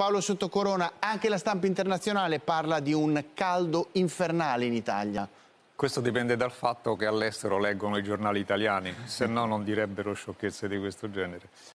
Paolo Sottocorona, anche la stampa internazionale parla di un caldo infernale in Italia. Questo dipende dal fatto che all'estero leggono i giornali italiani, se no non direbbero sciocchezze di questo genere.